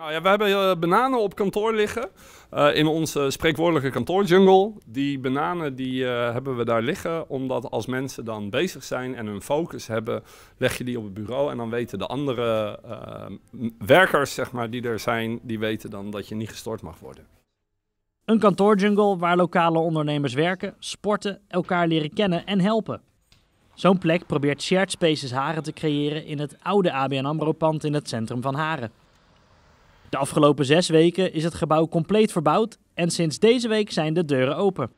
Nou ja, we hebben eh, bananen op kantoor liggen. Eh, in onze spreekwoordelijke kantoorjungle. Die bananen die, eh, hebben we daar liggen. Omdat als mensen dan bezig zijn en hun focus hebben, leg je die op het bureau. En dan weten de andere werkers, zeg maar, die er zijn, die weten dan dat je niet gestoord mag worden. Een kantoorjungle waar lokale ondernemers werken, sporten, elkaar leren kennen en helpen. Zo'n plek probeert Shared Spaces Haren te creëren in het oude ABN AMRO-pand in het centrum van Haren. De afgelopen zes weken is het gebouw compleet verbouwd en sinds deze week zijn de deuren open.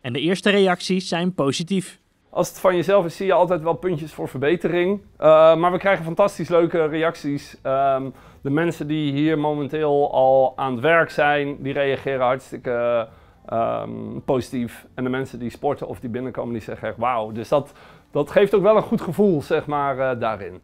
En de eerste reacties zijn positief. Als het van jezelf is, zie je altijd wel puntjes voor verbetering. Eh, maar we krijgen fantastisch leuke reacties. Ehm, de mensen die hier momenteel al aan het werk zijn, die reageren hartstikke ehm, positief. En de mensen die sporten of die binnenkomen, die zeggen echt wauw. Dus dat, dat geeft ook wel een goed gevoel, zeg maar, eh, daarin.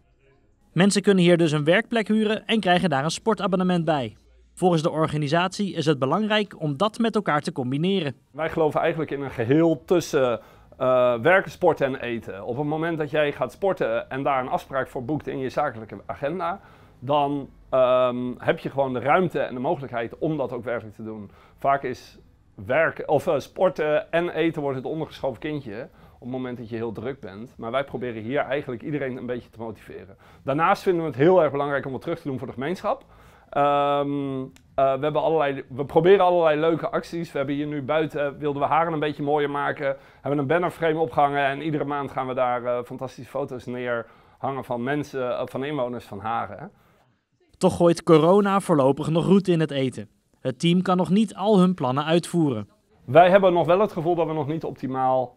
Mensen kunnen hier dus een werkplek huren en krijgen daar een sportabonnement bij. Volgens de organisatie is het belangrijk om dat met elkaar te combineren. Wij geloven eigenlijk in een geheel tussen eh, werken, sporten en eten. Op het moment dat jij gaat sporten en daar een afspraak voor boekt in je zakelijke agenda, dan ehm, heb je gewoon de ruimte en de mogelijkheid om dat ook werkelijk te doen. Vaak is werken of eh, sporten en eten wordt het ondergeschoven kindje op het moment dat je heel druk bent. Maar wij proberen hier eigenlijk iedereen een beetje te motiveren. Daarnaast vinden we het heel erg belangrijk om wat terug te doen voor de gemeenschap. Ehm, eh, we, hebben allerlei, we proberen allerlei leuke acties. We hebben hier nu buiten, eh, wilden we haren een beetje mooier maken. Hebben een bannerframe opgehangen en iedere maand gaan we daar eh, fantastische foto's neerhangen van mensen, van inwoners van haren. Toch gooit corona voorlopig nog roet in het eten. Het team kan nog niet al hun plannen uitvoeren. Wij hebben nog wel het gevoel dat we nog niet optimaal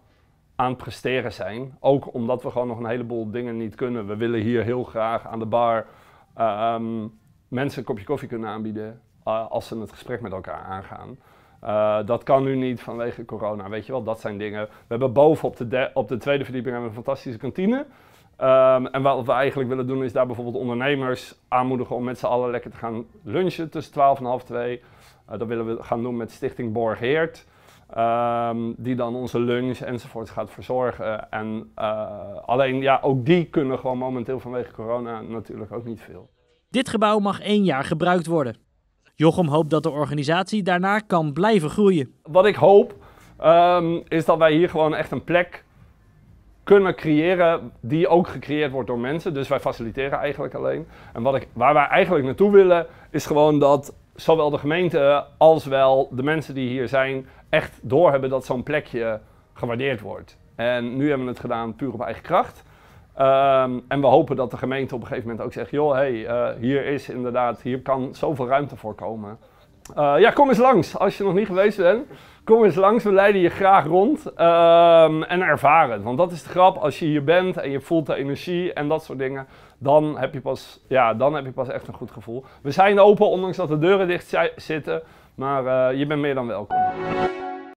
aan het presteren zijn. Ook omdat we gewoon nog een heleboel dingen niet kunnen. We willen hier heel graag aan de bar eh, ehm, mensen een kopje koffie kunnen aanbieden eh, als ze het gesprek met elkaar aangaan. Eh, dat kan nu niet vanwege corona, weet je wel, dat zijn dingen. We hebben boven op de, op de tweede verdieping hebben we een fantastische kantine. Ehm, en wat we eigenlijk willen doen is daar bijvoorbeeld ondernemers aanmoedigen om met z'n allen lekker te gaan lunchen tussen 12 en half 2. dat willen we gaan doen met Stichting Heert. Ehm, die dan onze lunch enzovoort gaat verzorgen. En, eh, alleen ja, ook die kunnen gewoon momenteel vanwege corona natuurlijk ook niet veel. Dit gebouw mag één jaar gebruikt worden. Jochem hoopt dat de organisatie daarna kan blijven groeien. Wat ik hoop ehm, is dat wij hier gewoon echt een plek kunnen creëren die ook gecreëerd wordt door mensen. Dus wij faciliteren eigenlijk alleen. En wat ik, waar wij eigenlijk naartoe willen is gewoon dat zowel de gemeente als wel de mensen die hier zijn echt doorhebben dat zo'n plekje gewaardeerd wordt. En nu hebben we het gedaan puur op eigen kracht. Ehm, en we hopen dat de gemeente op een gegeven moment ook zegt: joh, hey, eh, hier is inderdaad, hier kan zoveel ruimte voor komen. Eh, ja, kom eens langs als je nog niet geweest bent. Kom eens langs, we leiden je graag rond ehm, en ervaren. Want dat is de grap, als je hier bent en je voelt de energie en dat soort dingen, dan heb je pas, ja, dan heb je pas echt een goed gevoel. We zijn open, ondanks dat de deuren dicht zitten, maar eh, je bent meer dan welkom.